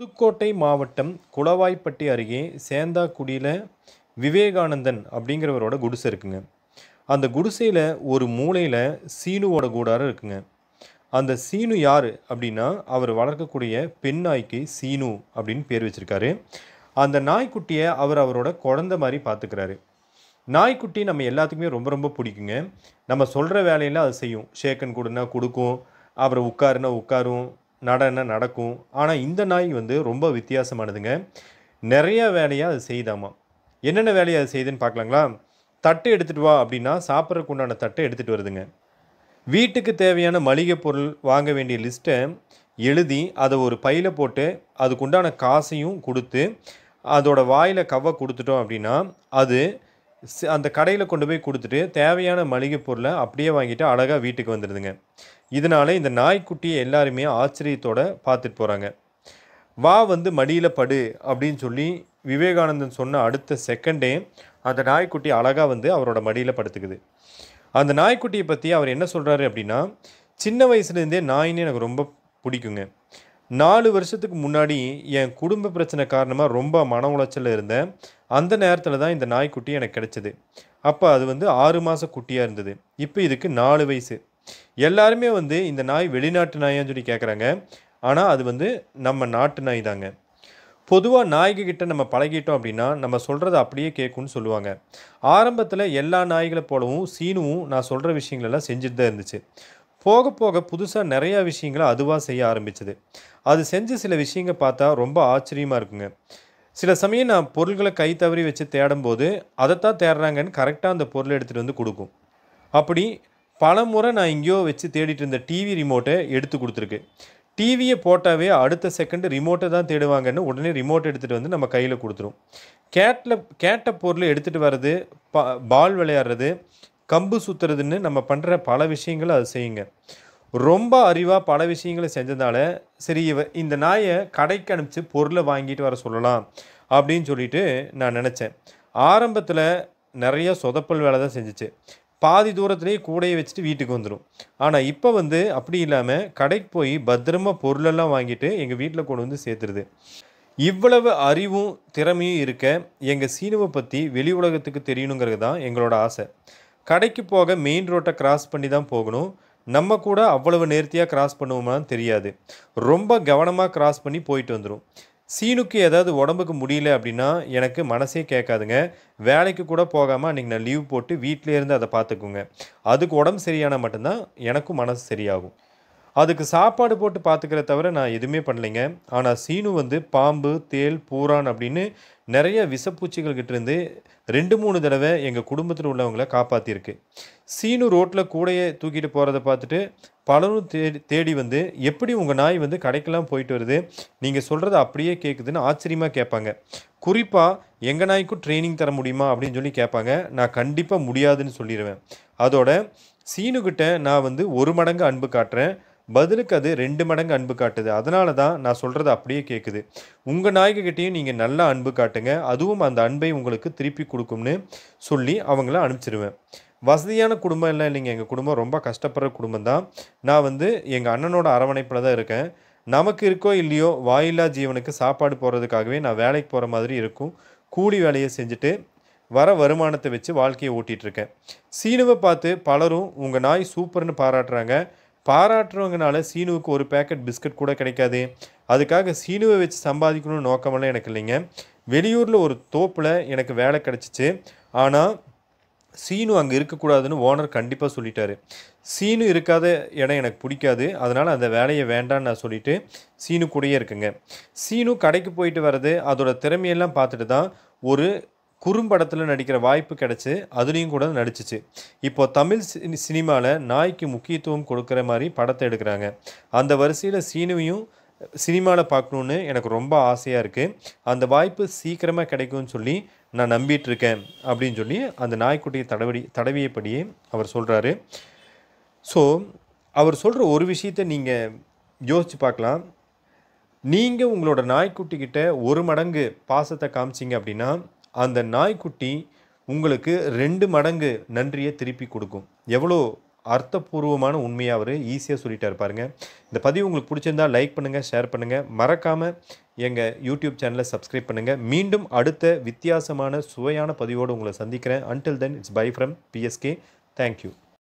புதுக்கோட்டை மாவட்டம் குளவாய்ப்பட்டி அருகே சேந்தாக்குடியில் விவேகானந்தன் அப்படிங்கிறவரோட குடிசை இருக்குங்க அந்த குடிசையில் ஒரு மூலையில் சீனுவோட கூடாரம் இருக்குங்க அந்த சீனு யார் அப்படின்னா அவர் வளர்க்கக்கூடிய பெண் நாய்க்கு சீனு அப்படின்னு பேர் வச்சுருக்காரு அந்த நாய்க்குட்டியை அவர் அவரோட குழந்த மாதிரி பார்த்துக்கிறாரு நாய்க்குட்டி நம்ம எல்லாத்துக்குமே ரொம்ப ரொம்ப பிடிக்குங்க நம்ம சொல்கிற வேலையில் அது செய்யும் ஷேக்கன் கொடுன்னா கொடுக்கும் அவரை உட்காருன்னா உட்காரும் நடன நடக்கும் ஆனால் இந்த நாய் வந்து ரொம்ப வித்தியாசமானதுங்க நிறைய வேலையை அது செய்தாமா என்னென்ன வேலையை அது செய்யுதுன்னு பார்க்கலாங்களா தட்டு எடுத்துகிட்டு வா அப்படின்னா சாப்பிட்றதுக்கு உண்டான தட்டை எடுத்துகிட்டு வருதுங்க வீட்டுக்கு தேவையான மளிகை பொருள் வாங்க வேண்டிய லிஸ்ட்டை எழுதி அதை ஒரு பையில் போட்டு அதுக்குண்டான காசையும் கொடுத்து அதோட வாயில் கவ்வை கொடுத்துட்டோம் அப்படின்னா அது அந்த கடையில் கொண்டு போய் கொடுத்துட்டு தேவையான மளிகை பொருளை அப்படியே வாங்கிட்டு அழகாக வீட்டுக்கு வந்துடுதுங்க இதனால் இந்த நாய்க்குட்டியை எல்லாருமே ஆச்சரியத்தோடு பார்த்துட்டு போகிறாங்க வா வந்து மடியில் படு அப்படின்னு சொல்லி விவேகானந்தன் சொன்ன அடுத்த செகண்டே அந்த நாய்க்குட்டி அழகாக வந்து அவரோட மடியில் படுத்துக்குது அந்த நாய்க்குட்டியை பற்றி அவர் என்ன சொல்கிறாரு அப்படின்னா சின்ன வயசுலேருந்தே நாயின்னு எனக்கு ரொம்ப பிடிக்குங்க நாலு வருஷத்துக்கு முன்னாடி என் குடும்ப பிரச்சனை காரணமாக ரொம்ப மன உளைச்சலில் இருந்தேன் அந்த நேரத்தில் தான் இந்த நாய்க்குட்டி எனக்கு கிடச்சிது அப்போ அது வந்து ஆறு மாத குட்டியாக இருந்தது இப்போ இதுக்கு நாலு வயசு எல்லாருமே வந்து இந்த நாய் வெளிநாட்டு நாயான்னு சொல்லி கேட்குறாங்க ஆனால் அது வந்து நம்ம நாட்டு நாய் தாங்க பொதுவாக நாய்கிட்ட நம்ம பழகிட்டோம் அப்படின்னா நம்ம சொல்கிறத அப்படியே கேட்கும்னு சொல்லுவாங்க ஆரம்பத்தில் எல்லா நாய்களை போலவும் சீனுவும் நான் சொல்கிற விஷயங்களெல்லாம் செஞ்சுட்டு தான் இருந்துச்சு போக போக புதுசாக நிறையா விஷயங்களை அதுவாக செய்ய ஆரம்பிச்சது அது செஞ்சு சில விஷயங்கள் பார்த்தா ரொம்ப ஆச்சரியமாக இருக்குங்க சில சமயம் நான் பொருள்களை கை தவறி வச்சு தேடும்போது அதைத்தான் தேடுறாங்கன்னு கரெக்டாக அந்த பொருளை எடுத்துகிட்டு வந்து கொடுக்கும் அப்படி பல முறை நான் எங்கேயோ வச்சு தேடிட்டு இருந்த டிவி ரிமோட்டை எடுத்து கொடுத்துருக்கு டிவியை போட்டாவே அடுத்த செகண்டு ரிமோட்டை தான் தேடுவாங்கன்னு உடனே ரிமோட் எடுத்துகிட்டு வந்து நம்ம கையில் கொடுத்துரும் கேட்டில் கேட்ட பொருளை எடுத்துகிட்டு வர்றது பா பால் விளையாடுறது கம்பு சுற்றுறதுன்னு நம்ம பண்ணுற பல விஷயங்களை அது செய்யுங்க ரொம்ப அறிவாக பல விஷயங்களை செஞ்சதால சரி இவ இந்த நாயை கடைக்கு அனுப்பிச்சு பொருளை வாங்கிட்டு வர சொல்லலாம் அப்படின்னு சொல்லிட்டு நான் நினச்சேன் ஆரம்பத்தில் நிறைய சொதப்பல் வேலை தான் செஞ்சிச்சு பாதி தூரத்துலேயே கூடையை வச்சுட்டு வீட்டுக்கு வந்துடும் ஆனால் இப்போ வந்து அப்படி இல்லாமல் கடைக்கு போய் பத்திரமா பொருளெல்லாம் வாங்கிட்டு எங்கள் வீட்டில் கொண்டு வந்து சேர்த்துருது இவ்வளவு அறிவும் திறமையும் இருக்க எங்கள் சீனுவை பற்றி வெளி உலகத்துக்கு தெரியணுங்கிறது தான் எங்களோட ஆசை கடைக்கு போக மெயின் ரோட்டை கிராஸ் பண்ணி தான் போகணும் நம்ம கூட அவ்வளவு நேர்த்தியாக கிராஸ் பண்ணுவோமான்னு தெரியாது ரொம்ப கவனமாக கிராஸ் பண்ணி போயிட்டு வந்துடும் சீனுக்கு ஏதாவது உடம்புக்கு முடியல அப்படின்னா எனக்கு மனசே கேட்காதுங்க வேலைக்கு கூட போகாமல் அன்றைக்கி நான் லீவ் போட்டு வீட்டிலேருந்து அதை பார்த்துக்குங்க அதுக்கு உடம்பு சரியான மட்டும்தான் எனக்கும் மனசு சரியாகும் அதுக்கு சாப்பாடு போட்டு பார்த்துக்கிற தவிர நான் எதுவுமே பண்ணலைங்க ஆனால் சீனு வந்து பாம்பு தேல் பூரான் அப்படின்னு நிறைய விஷப்பூச்சிகள் இருந்து ரெண்டு மூணு தடவை எங்கள் குடும்பத்தில் உள்ளவங்களை காப்பாற்றியிருக்கு சீனு ரோட்டில் கூடையை தூக்கிட்டு போகிறத பார்த்துட்டு பலரும் தேடி தேடி வந்து எப்படி உங்கள் நாய் வந்து கடைக்கெல்லாம் போயிட்டு வருது நீங்கள் சொல்கிறது அப்படியே கேட்குதுன்னு ஆச்சரியமாக கேட்பாங்க குறிப்பாக எங்கள் நாய்க்கும் ட்ரைனிங் தர முடியுமா அப்படின்னு சொல்லி கேட்பாங்க நான் கண்டிப்பாக முடியாதுன்னு சொல்லிடுவேன் அதோட சீனுக்கிட்ட நான் வந்து ஒரு மடங்கு அன்பு காட்டுறேன் பதிலுக்கு அது ரெண்டு மடங்கு அன்பு காட்டுது அதனால தான் நான் சொல்கிறது அப்படியே கேட்குது உங்கள் நாய்கிட்டையும் நீங்கள் நல்லா அன்பு காட்டுங்க அதுவும் அந்த அன்பை உங்களுக்கு திருப்பி கொடுக்கும்னு சொல்லி அவங்கள அனுப்பிச்சிருவேன் வசதியான குடும்பம் எல்லாம் இல்லைங்க எங்கள் குடும்பம் ரொம்ப கஷ்டப்படுற குடும்பம் தான் நான் வந்து எங்கள் அண்ணனோட அரவணைப்பில் தான் இருக்கேன் நமக்கு இருக்கோ இல்லையோ வாயில்லா ஜீவனுக்கு சாப்பாடு போடுறதுக்காகவே நான் வேலைக்கு போகிற மாதிரி இருக்கும் கூலி வேலையை செஞ்சுட்டு வர வருமானத்தை வச்சு வாழ்க்கையை ஓட்டிகிட்ருக்கேன் சீனுவை பார்த்து பலரும் உங்கள் நாய் சூப்பர்னு பாராட்டுறாங்க பாராட்டுறவங்கனால சீனுவுக்கு ஒரு பேக்கெட் பிஸ்கட் கூட கிடைக்காது அதுக்காக சீனுவை வச்சு சம்பாதிக்கணும்னு நோக்கமெல்லாம் எனக்கு இல்லைங்க வெளியூரில் ஒரு தோப்பில் எனக்கு வேலை கிடச்சிச்சு ஆனால் சீனு அங்கே இருக்கக்கூடாதுன்னு ஓனர் கண்டிப்பாக சொல்லிட்டாரு சீனு இருக்காத இடம் எனக்கு பிடிக்காது அதனால் அந்த வேலையை வேண்டான்னு நான் சொல்லிவிட்டு சீனு கூடயே இருக்குங்க சீனு கடைக்கு போயிட்டு வர்றது அதோடய திறமையெல்லாம் பார்த்துட்டு தான் ஒரு குறும்படத்தில் நடிக்கிற வாய்ப்பு கிடச்சி அதுலேயும் கூட நடிச்சிச்சு இப்போ தமிழ் சினிமாவில் நாய்க்கு முக்கியத்துவம் கொடுக்குற மாதிரி படத்தை எடுக்கிறாங்க அந்த வரிசையில் சீனுவையும் சினிமாவில் பார்க்கணுன்னு எனக்கு ரொம்ப ஆசையாக இருக்குது அந்த வாய்ப்பு சீக்கிரமாக கிடைக்கும்னு சொல்லி நான் நம்பிட்டு இருக்கேன் அப்படின்னு சொல்லி அந்த நாய்க்குட்டியை தடவடி தடவியப்படியே அவர் சொல்கிறாரு ஸோ அவர் சொல்கிற ஒரு விஷயத்தை நீங்கள் யோசித்து பார்க்கலாம் நீங்கள் உங்களோட நாய்க்குட்டிக்கிட்ட ஒரு மடங்கு பாசத்தை காமிச்சிங்க அப்படின்னா அந்த நாய்க்குட்டி உங்களுக்கு ரெண்டு மடங்கு நன்றியை திருப்பி கொடுக்கும் எவ்வளோ அர்த்தபூர்வமான உண்மையாக அவர் ஈஸியாக சொல்லிட்டார் இருப்பாருங்க இந்த பதிவு உங்களுக்கு பிடிச்சிருந்தால் லைக் பண்ணுங்கள் ஷேர் பண்ணுங்கள் மறக்காமல் எங்கள் யூடியூப் சேனலை சப்ஸ்கிரைப் பண்ணுங்கள் மீண்டும் அடுத்த வித்தியாசமான சுவையான பதிவோடு உங்களை சந்திக்கிறேன் until then it's bye from BSK thank you